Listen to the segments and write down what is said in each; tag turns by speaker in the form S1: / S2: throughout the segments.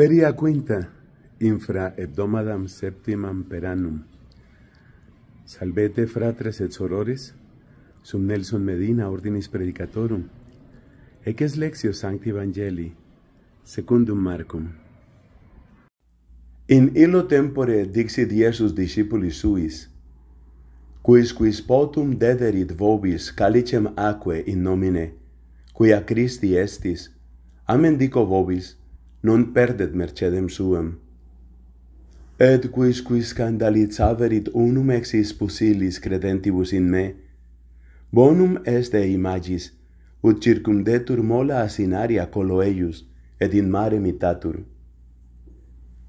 S1: Feria quinta infra hebdomadam septimam per annum. Salvete fratres et sorores, sum Nelson Medina ordinis predicatorum, ec es lexio sancti evangeli, secundum marcum. In illo tempore dixit Iesus discipulis suis, quis quis potum dederit vobis calicem aque in nomine, quia Christi estis, amen dico vobis, non perdet mercedem suam. Et quis qui scandalit saverit unum ex his pusillis credentibus in me, bonum est ei imagis, ut circumdetur mola asinaria colo eius, et in mare mitatur.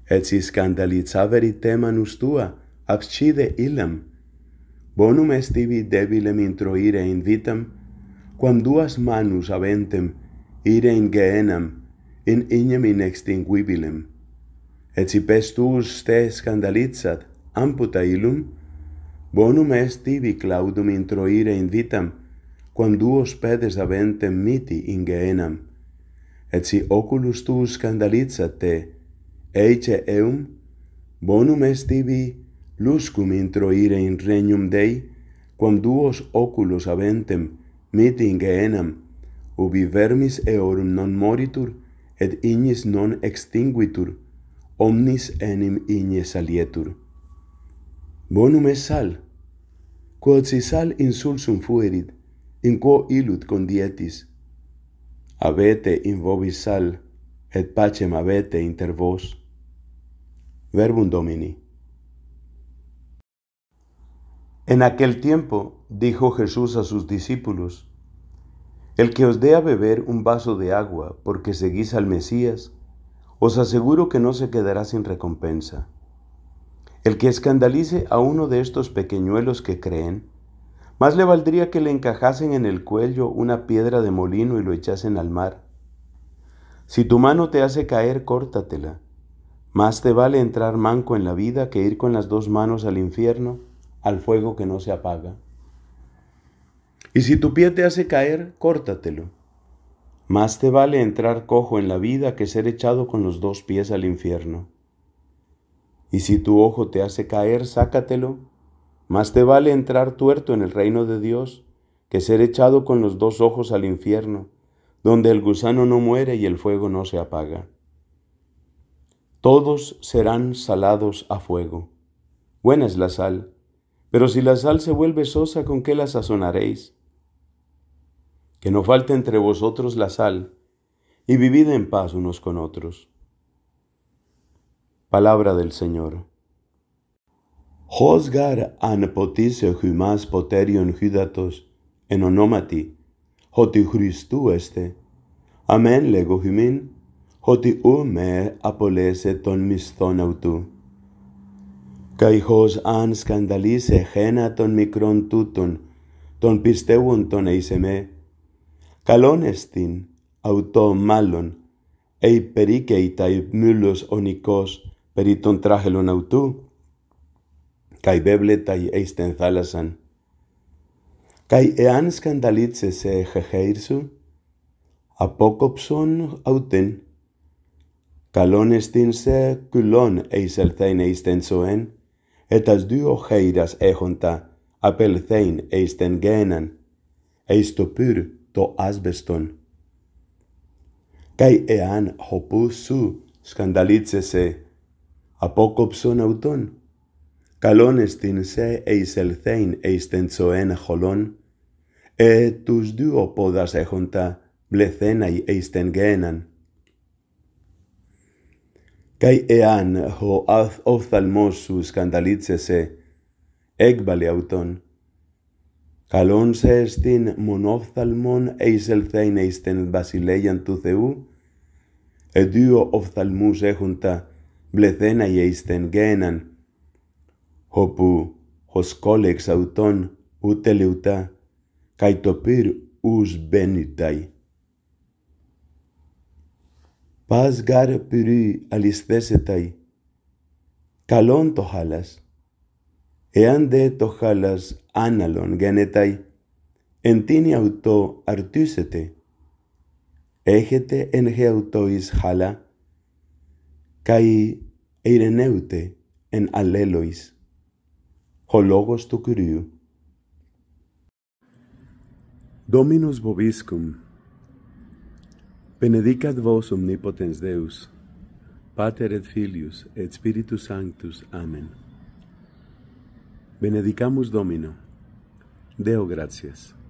S1: Et si scandalit saverit temanus tua, abscide illam, bonum est ibi debilem introire in vitam, quam duas manus aventem, ire in geenam, in in inextinguibilem. Et si pestus te scandalizat amputa illum bonum est tibi claudum introire in vitam, quam duos pedes aventem miti in geenam. Et si oculus tuus scandalizat te, eice eum, bonum est tibi luscum introire in regnum Dei, quam duos oculus aventem miti in geenam, ubi vermis eorum non moritur, et ignis non extinguitur, omnis enim ignis salietur. Bonum est sal, quod si sal insulsum fuerit, in quo con condietis. Abete in vobis sal, et pacem abete inter vos. Verbum Domini. En aquel tiempo dijo Jesús a sus discípulos, el que os dé a beber un vaso de agua porque seguís al Mesías, os aseguro que no se quedará sin recompensa. El que escandalice a uno de estos pequeñuelos que creen, más le valdría que le encajasen en el cuello una piedra de molino y lo echasen al mar. Si tu mano te hace caer, córtatela. Más te vale entrar manco en la vida que ir con las dos manos al infierno, al fuego que no se apaga. Y si tu pie te hace caer, córtatelo. Más te vale entrar cojo en la vida que ser echado con los dos pies al infierno. Y si tu ojo te hace caer, sácatelo. Más te vale entrar tuerto en el reino de Dios que ser echado con los dos ojos al infierno, donde el gusano no muere y el fuego no se apaga. Todos serán salados a fuego. Buena es la sal, pero si la sal se vuelve sosa, ¿con qué la sazonaréis? que no falte entre vosotros la sal, y vivid en paz unos con otros. Palabra del Señor. Josgar an potise humas poterion jüdatos, en onomati, hoti Christu este. Amen lego hymin, hoti u me apolese ton miston autu. Kai hos an scandalise gena ton mikron tutun, ton pisteuon ton eiseme, Kalon estin auto malon e perikei tai onikos periton trahelon autou kai beble tai eisten thalasan kai e an se hegeirsu apokopson auten kalon estin se kulon eiselthein eisten soen etas duo heiras ehonta apelthein eisten genan eisto pyr το άσβεστον. Καί εάν χωπού σου σκανδαλίτσεσαι, απόκοψον αυτόν. Καλόν εστιν σε εισελθέιν εις τσοέν χολόν, ε τους δύο πόδας έχοντα μπλεθέναι εις τεν γέναν. Καί εάν ο οφθαλμός σου σκανδαλίτσεσαι, έκβαλε αυτόν Καλόν σε στην μονόφθαλμον εισελθέν εις την βασιλέγιαν του Θεού. οφθαλμούς έχουν οφθαλμούς έχοντα βλεθένα εις την γέναν, όπου χοσκόλεξ αυτών ούτε λεουτά, καί το πυρ ους μπένιταί. Πας γάρ πυρί καλόν το χάλας, ean de to halas analon genetai en auto artusete egete en ge auto is hala kai eireneute en alelois Hologos logos tu kyriu dominus bobiscum benedicat vos omnipotens deus pater et filius et spiritus sanctus amen Benedicamos Domino. Deo gracias.